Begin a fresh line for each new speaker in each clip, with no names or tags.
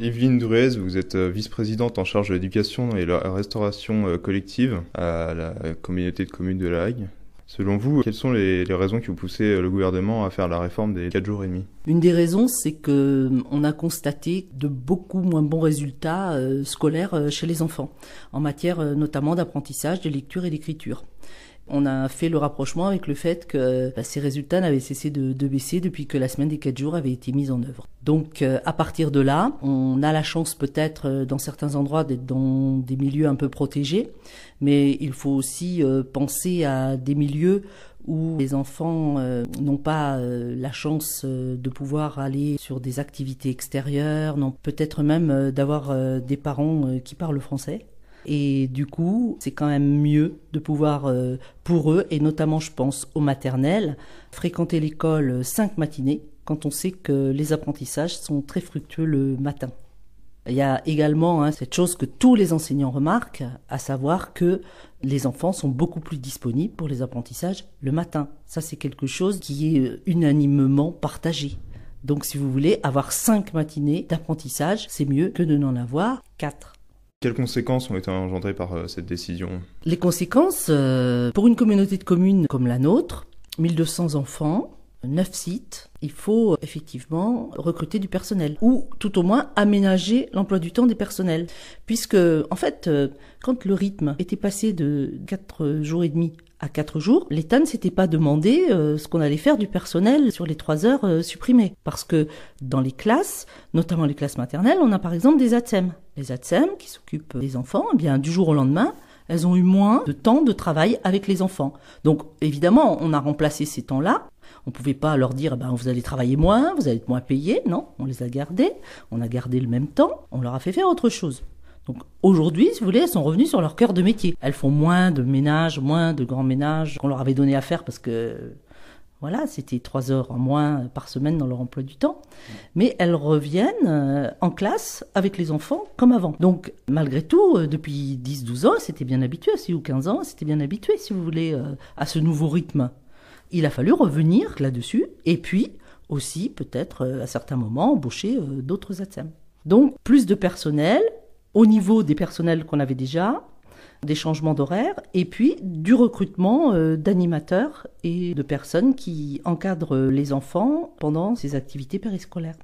Yveline Druez, vous êtes euh, vice-présidente en charge de l'éducation et la restauration euh, collective à la communauté de communes de La Hague. Selon vous, quelles sont les, raisons qui ont poussé euh, le gouvernement à faire la réforme des 4 jours et demi
Une des raisons, c'est que on a constaté de beaucoup moins bons résultats scolaires chez les enfants, en matière notamment d'apprentissage, de lecture et d'écriture on a fait le rapprochement avec le fait que bah, ces résultats n'avaient cessé de, baisser depuis que la semaine des 4 jours avait été mise en œuvre. Donc euh, à partir de là, on a la chance peut-être euh, dans certains endroits d'être dans des milieux un peu protégés, mais il faut aussi euh, penser à des milieux où les enfants n'ont pas la chance de pouvoir aller sur des activités extérieures, non peut-être même d'avoir des parents qui parlent français. Et du coup, c'est quand même mieux de pouvoir, euh, pour eux, et notamment je pense aux maternelles, fréquenter l'école cinq matinées quand on sait que les apprentissages sont très fructueux le matin. Il y a également hein, cette chose que tous les enseignants remarquent, à savoir que les enfants sont beaucoup plus disponibles pour les apprentissages le matin. Ça, c'est quelque chose qui est euh, unanimement partagé. Donc, si vous voulez avoir cinq matinées d'apprentissage, c'est mieux que de n'en avoir quatre.
Quelles conséquences ont été engendrées par euh, cette décision
Les conséquences, euh, pour une communauté de communes comme la nôtre, 1200 enfants, 9 sites, il faut euh, effectivement recruter du personnel ou tout au moins aménager l'emploi du temps des personnels. Puisque, en fait, quand le rythme était passé de 4 jours et demi à 4 jours, l'État ne s'était pas demandé ce qu'on allait faire du personnel sur les 3 heures supprimées. Parce que dans les classes, notamment les classes maternelles, on a par exemple des ATSEM les ATSEM qui s'occupent des enfants, eh bien, du jour au lendemain, elles ont eu moins de temps de travail avec les enfants. Donc évidemment, on a remplacé ces temps-là. On ne pouvait pas leur dire, ben, vous allez travailler moins, vous allez être moins payés. Non, on les a gardés, on a gardé le même temps, on leur a fait faire autre chose. Donc aujourd'hui, si vous voulez, elles sont revenues sur leur cœur de métier. Elles font moins de ménage, moins de grands ménages qu'on leur avait donné à faire parce que voilà, c'était trois heures en moins par semaine dans leur emploi du temps. Mais elles reviennent euh, en classe avec les enfants comme avant. Donc, malgré tout, euh, depuis 10-12 ans, c'était bien habitué, si ou 15 ans, c'était bien habitué, si vous voulez, euh, à ce nouveau rythme. Il a fallu revenir là-dessus et puis aussi, peut-être, à certains moments, embaucher d'autres ATSEM. Donc, plus de personnel au niveau des personnels qu'on avait déjà, des changements d'horaire et puis du recrutement euh, d'animateurs et de personnes qui encadrent les enfants pendant ces activités périscolaires.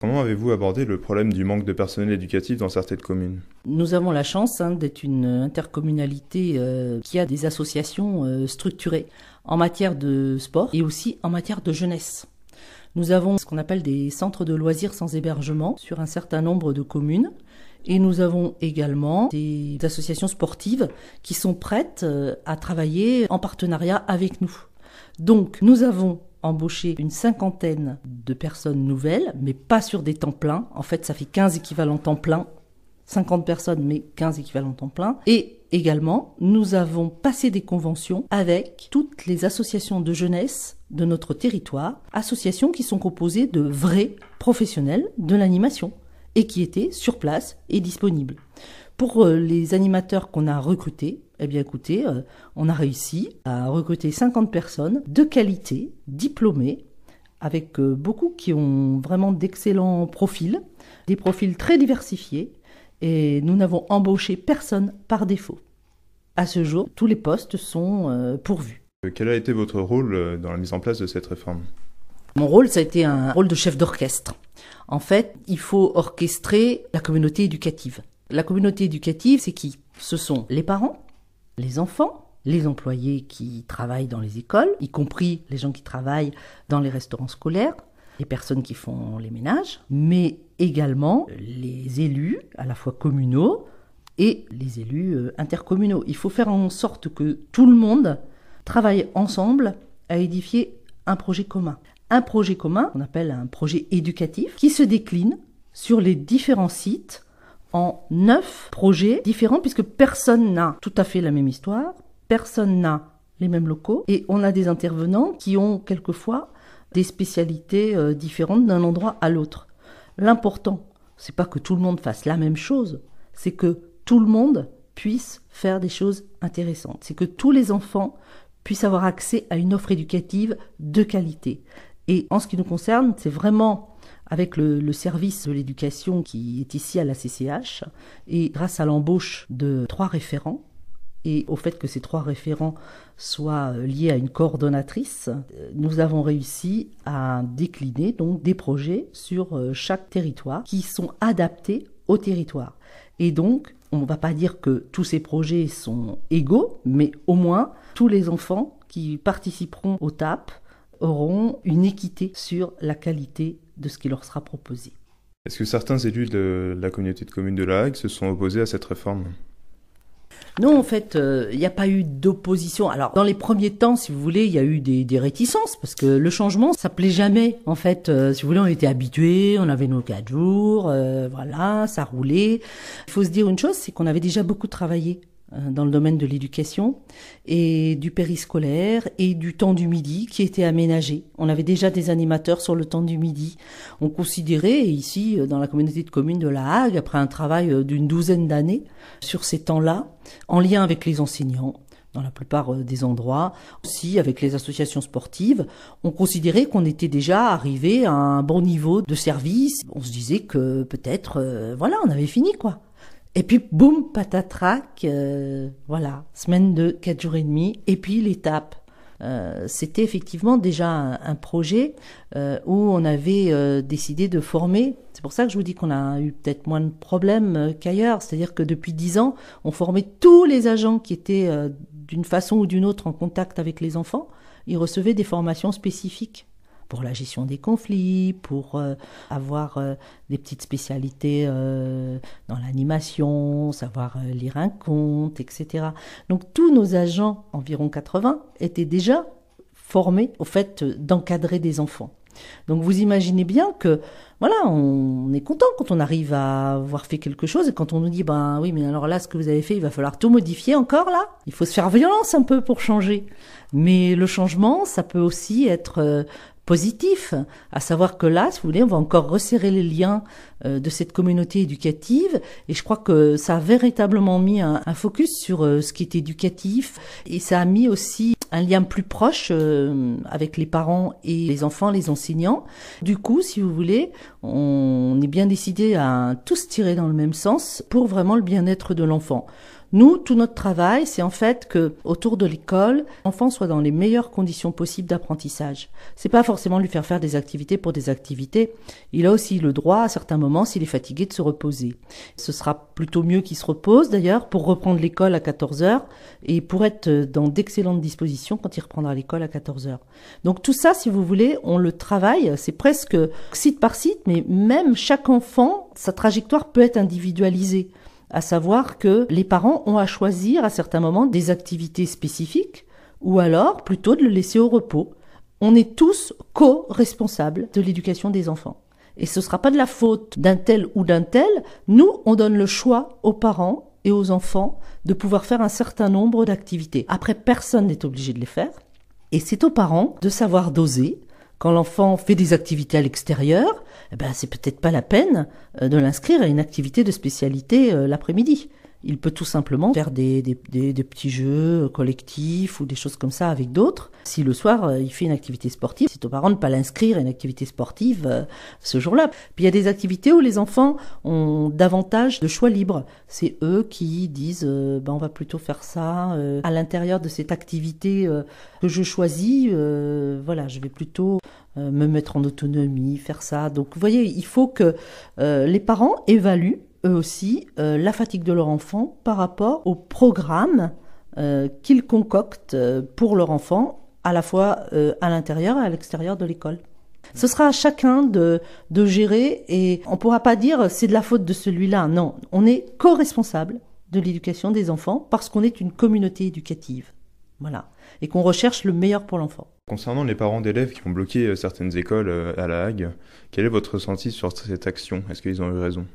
Comment avez-vous abordé le problème du manque de personnel éducatif dans certaines communes
Nous avons la chance hein, d'être une intercommunalité euh, qui a des associations euh, structurées en matière de sport et aussi en matière de jeunesse. Nous avons ce qu'on appelle des centres de loisirs sans hébergement sur un certain nombre de communes et nous avons également des associations sportives qui sont prêtes euh, à travailler en partenariat avec nous. Donc nous avons embauché une cinquantaine de personnes nouvelles, mais pas sur des temps pleins. En fait, ça fait 15 équivalents temps plein. 50 personnes, mais 15 équivalents temps plein. Et également, nous avons passé des conventions avec toutes les associations de jeunesse de notre territoire, associations qui sont composées de vrais professionnels de l'animation et qui était sur place et disponible. Pour euh, les animateurs qu'on a recrutés, eh bien écoutez, euh, on a réussi à recruter 50 personnes de qualité, diplômées, avec euh, beaucoup qui ont vraiment d'excellents profils, des profils très diversifiés, et nous n'avons embauché personne par défaut. À ce jour, tous les postes sont pourvus.
Quel a été votre rôle dans la mise en place de cette réforme
Mon rôle, ça a été un rôle de chef d'orchestre. En fait, il faut orchestrer la communauté éducative. La communauté éducative, c'est qui Ce sont les parents, les enfants, les employés qui travaillent dans les écoles, y compris les gens qui travaillent dans les restaurants scolaires, les personnes qui font les ménages, mais également les élus, à la fois communaux et les élus euh, intercommunaux. Il faut faire en sorte que tout le monde travaille ensemble à édifier un projet commun un projet commun, on appelle un projet éducatif, qui se décline sur les différents sites en neuf projets différents, puisque personne n'a tout à fait la même histoire, personne n'a les mêmes locaux, et on a des intervenants qui ont quelquefois des spécialités euh, différentes d'un endroit à l'autre. L'important, c'est pas que tout le monde fasse la même chose, c'est que tout le monde puisse faire des choses intéressantes, c'est que tous les enfants puissent avoir accès à une offre éducative de qualité. Et en ce qui nous concerne, c'est vraiment avec le, service de l'éducation qui est ici à la CCH et grâce à l'embauche de trois référents et au fait que ces trois référents soient euh, liés à une coordonnatrice, euh, nous avons réussi à décliner donc des projets sur euh, chaque territoire qui sont adaptés au territoire. Et donc, on ne va pas dire que tous ces projets sont égaux, mais au moins tous les enfants qui participeront au TAP auront une équité sur la qualité de ce qui leur sera proposé.
Est-ce que certains élus de la communauté de communes de La Hague se sont opposés à cette réforme
non, en fait, euh, il n'y a pas eu d'opposition. Alors, dans les premiers temps, si vous voulez, il y a eu des, des, réticences parce que le changement, ça plaît jamais. En fait, euh, si vous voulez, on était habitués, on avait nos quatre jours, euh, voilà, ça roulait. Il faut se dire une chose, c'est qu'on avait déjà beaucoup travaillé euh, dans le domaine de l'éducation et du périscolaire et du temps du midi qui était aménagé. On avait déjà des animateurs sur le temps du midi. On considérait ici euh, dans la communauté de communes de La Hague, après un travail euh, d'une douzaine d'années sur ces temps-là, en lien avec les enseignants, dans la plupart des endroits, aussi avec les associations sportives, on considérait qu'on était déjà arrivé à un bon niveau de service. On se disait que peut-être, voilà, on avait fini quoi. Et puis, boum, patatrac, euh, voilà, semaine de quatre jours et demi, et puis l'étape. Euh, c'était effectivement déjà un, projet euh, où on avait décidé de former. C'est pour ça que je vous dis qu'on a eu peut-être moins de problèmes qu'ailleurs. C'est-à-dire que depuis dix ans, on formait tous les agents qui étaient d'une façon ou d'une autre en contact avec les enfants. Ils recevaient des formations spécifiques pour la gestion des conflits, pour euh, avoir euh, des petites spécialités euh, dans l'animation, savoir lire un conte, etc. Donc tous nos agents, environ 80, étaient déjà formés au fait d'encadrer des enfants. Donc vous imaginez bien que voilà, on est content quand on arrive à avoir fait quelque chose et quand on nous dit ben oui mais alors là ce que vous avez fait il va falloir tout modifier encore là. Il faut se faire violence un peu pour changer. Mais le changement ça peut aussi être positif, à savoir que là, si vous voulez, on va encore resserrer les liens euh, de cette communauté éducative, et je crois que ça a véritablement mis un, focus sur euh, ce qui est éducatif, et ça a mis aussi un lien plus proche euh, avec les parents et les enfants, les enseignants. Du coup, si vous voulez, on est bien décidé à tous tirer dans le même sens pour vraiment le bien-être de l'enfant. Nous, tout notre travail, c'est en fait que, autour de l'école, l'enfant soit dans les meilleures conditions possibles d'apprentissage. C'est pas forcément lui faire faire des activités pour des activités. Il a aussi le droit, à certains moments, s'il est fatigué, de se reposer. Ce sera plutôt mieux qu'il se repose, d'ailleurs, pour reprendre l'école à 14 heures et pour être dans d'excellentes dispositions quand il reprendra l'école à 14 heures. Donc tout ça, si vous voulez, on le travaille. C'est presque site par site, mais même chaque enfant, sa trajectoire peut être individualisée à savoir que les parents ont à choisir à certains moments des activités spécifiques ou alors plutôt de le laisser au repos. On est tous co-responsables de l'éducation des enfants. Et ce ne sera pas de la faute d'un tel ou d'un tel. Nous, on donne le choix aux parents et aux enfants de pouvoir faire un certain nombre d'activités. Après, personne n'est obligé de les faire. Et c'est aux parents de savoir doser quand l'enfant fait des activités à l'extérieur, eh ben, c'est peut-être pas la peine euh, de l'inscrire à une activité de spécialité euh, l'après-midi. Il peut tout simplement faire des, petits jeux euh, collectifs ou des choses comme ça avec d'autres. Si le soir, euh, il fait une activité sportive, c'est aux parents de ne pas l'inscrire à une activité sportive euh, ce jour-là. Puis il y a des activités où les enfants ont davantage de choix libres. C'est eux qui disent, ben, on va plutôt faire ça à l'intérieur de cette activité que je choisis. voilà, je vais plutôt me mettre en autonomie, faire ça. Donc vous voyez, il faut que les parents évaluent eux aussi euh, la fatigue de leur enfant par rapport au programme euh, qu'ils concoctent euh, pour leur enfant, à la fois à l'intérieur et à l'extérieur de l'école. Ce sera à chacun de, gérer et on ne pourra pas dire c'est de la faute de celui-là. Non, on est co-responsable de l'éducation des enfants parce qu'on est une communauté éducative. Voilà. Et qu'on recherche le meilleur pour l'enfant.
Concernant les parents d'élèves qui ont bloqué certaines écoles à La Hague, quel est votre ressenti sur cette action Est-ce qu'ils ont eu raison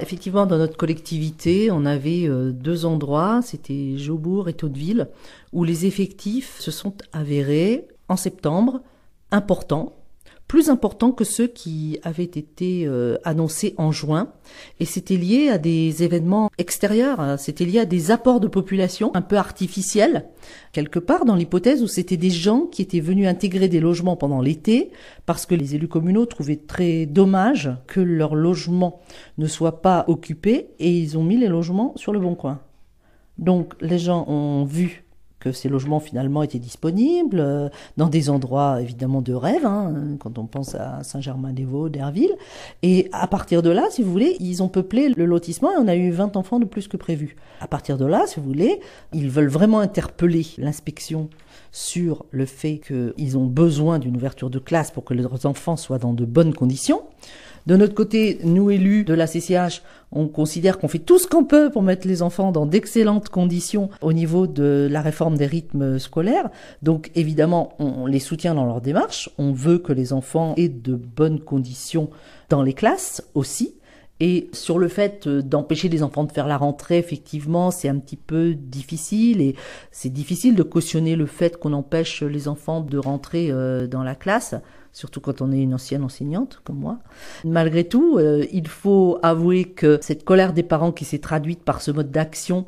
Effectivement, dans notre collectivité, on avait euh, deux endroits, c'était Jobourg et Taudeville, où les effectifs se sont avérés en septembre importants plus importants que ceux qui avaient été euh, annoncés en juin. Et c'était lié à des événements extérieurs, hein. c'était lié à des apports de population un peu artificiels, quelque part dans l'hypothèse où c'était des gens qui étaient venus intégrer des logements pendant l'été, parce que les élus communaux trouvaient très dommage que leur logement ne soit pas occupé et ils ont mis les logements sur le bon coin. Donc les gens ont vu que ces logements finalement étaient disponibles euh, dans des endroits évidemment de rêve, hein, quand on pense à Saint-Germain-des-Vaux, Derville. Et à partir de là, si vous voulez, ils ont peuplé le lotissement et on a eu 20 enfants de plus que prévu. À partir de là, si vous voulez, ils veulent vraiment interpeller l'inspection sur le fait qu'ils ont besoin d'une ouverture de classe pour que leurs enfants soient dans de bonnes conditions. De notre côté, nous élus de la CCH, on considère qu'on fait tout ce qu'on peut pour mettre les enfants dans d'excellentes conditions au niveau de la réforme des rythmes scolaires. Donc évidemment, on les soutient dans leur démarche. On veut que les enfants aient de bonnes conditions dans les classes aussi. Et sur le fait euh, d'empêcher les enfants de faire la rentrée, effectivement, c'est un petit peu difficile et c'est difficile de cautionner le fait qu'on empêche les enfants de rentrer euh, dans la classe surtout quand on est une ancienne enseignante comme moi. Malgré tout, euh, il faut avouer que cette colère des parents qui s'est traduite par ce mode d'action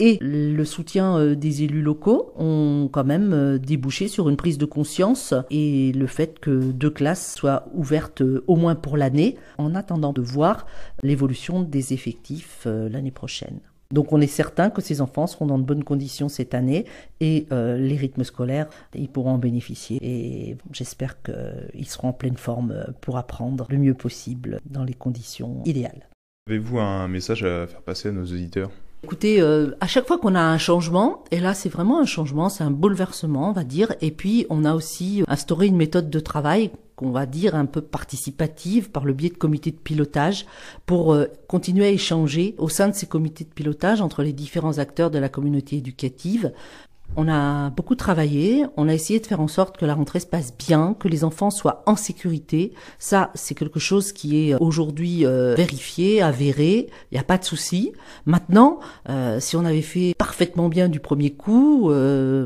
et le soutien euh, des élus locaux ont quand même euh, débouché sur une prise de conscience et le fait que deux classes soient ouvertes au moins pour l'année en attendant de voir l'évolution des effectifs l'année prochaine. Donc on est certain que ces enfants seront dans de bonnes conditions cette année et euh, les rythmes scolaires, ils pourront en bénéficier. Et j'espère qu'ils seront en pleine forme euh, pour apprendre le mieux possible dans les conditions idéales.
Avez-vous un message à faire passer à nos auditeurs
Écoutez, euh, à chaque fois qu'on a un changement, et là c'est vraiment un changement, c'est un bouleversement, on va dire, et puis on a aussi instauré une méthode de travail qu'on va dire un peu participative par le biais de comités de pilotage pour euh, continuer à échanger au sein de ces comités de pilotage entre les différents acteurs de la communauté éducative on a beaucoup travaillé, on a essayé de faire en sorte que la rentrée se passe bien, que les enfants soient en sécurité. Ça, c'est quelque chose qui est euh, aujourd'hui euh, vérifié, avéré, il n'y a pas de souci. Maintenant, euh, si on avait fait parfaitement bien du premier coup,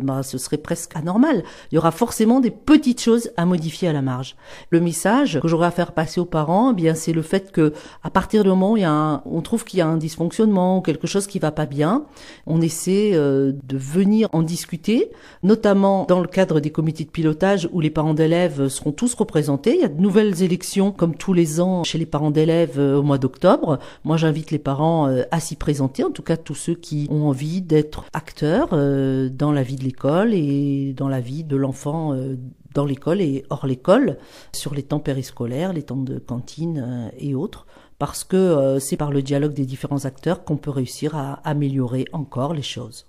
bah, ce serait presque anormal. Il y aura forcément des petites choses à modifier à la marge. Le message que j'aurais à faire passer aux parents, eh bien, c'est le fait que à partir du moment où il y a on trouve qu'il y a un dysfonctionnement quelque chose qui va pas bien, on essaie de venir en discuter, notamment dans le cadre des comités de pilotage où les parents d'élèves seront tous représentés. Il y a de nouvelles élections comme tous les ans chez les parents d'élèves euh, au mois d'octobre. Moi, j'invite les parents euh, à s'y présenter, en tout cas tous ceux qui ont envie d'être acteurs euh, dans la vie de l'école et dans la vie de l'enfant dans l'école et hors l'école, sur les temps périscolaires, les temps de cantine et autres, parce que c'est par le dialogue des différents acteurs qu'on peut réussir à améliorer encore les choses.